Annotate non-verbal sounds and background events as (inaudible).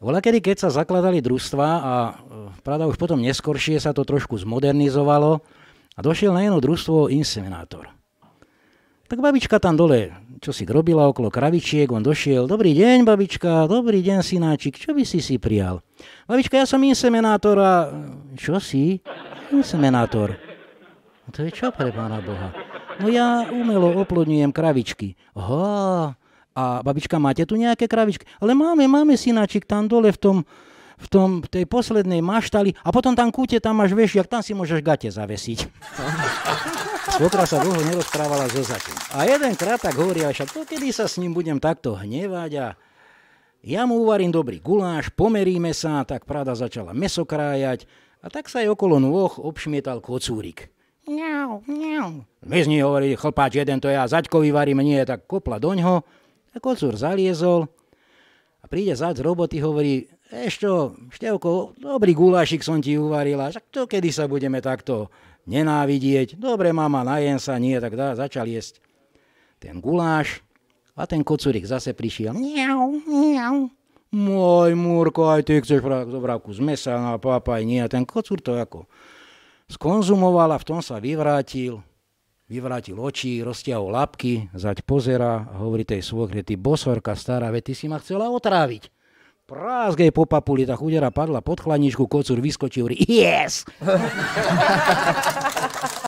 Hm. kedy, keď sa zakladali družstva a e, pravda už potom neskoršie sa to trošku zmodernizovalo a došiel na jedno družstvo inseminátor. Tak babička tam dole, čo si robila okolo kravičiek, on došiel, dobrý deň babička, dobrý deň synáčik, čo by si si prijal? Babička, ja som inseminátor a e, čo si? Inseminátor. No to je čo pre pána Boha? No ja umelo oplodňujem kravičky. Ho, a babička, máte tu nejaké kravičky? Ale máme, máme synačik tam dole v tom, v tom tej poslednej maštali a potom tam kúte, tam máš vieš, jak tam si môžeš gate zavesiť. Svokra (laughs) sa dlho nerozprávala so zatím. A jedenkrát tak hovorí, a to kedy sa s ním budem takto hnevať a ja mu uvarím dobrý guláš, pomeríme sa, tak Prada začala meso krájať a tak sa aj okolo nôh obšmietal kocúrik. Miau, miau. Vyzni hovorí chlpáč jeden, to ja zaďko varím, nie, tak kopla doňho. A kocúr zaliezol a príde zať z roboty, hovorí, ešte Števko, dobrý gulášik som ti uvarila, tak to kedy sa budeme takto nenávidieť. Dobre, mama, najem sa, nie, tak dá, začal jesť ten guláš a ten kocúrik zase prišiel. Miau, miau. Môj Múrko, aj ty chceš dobrávku z mesa na no papaj, nie. A ten kocúr to ako skonzumoval a v tom sa vyvrátil vyvrátil oči, roztiahol lápky, zaď pozera a hovorí tej svokre, ty bosorka stará, veď ty si ma chcela otráviť. jej po papuli, tá chudera padla pod chladničku, kocúr vyskočil, hovorí, yes! (laughs)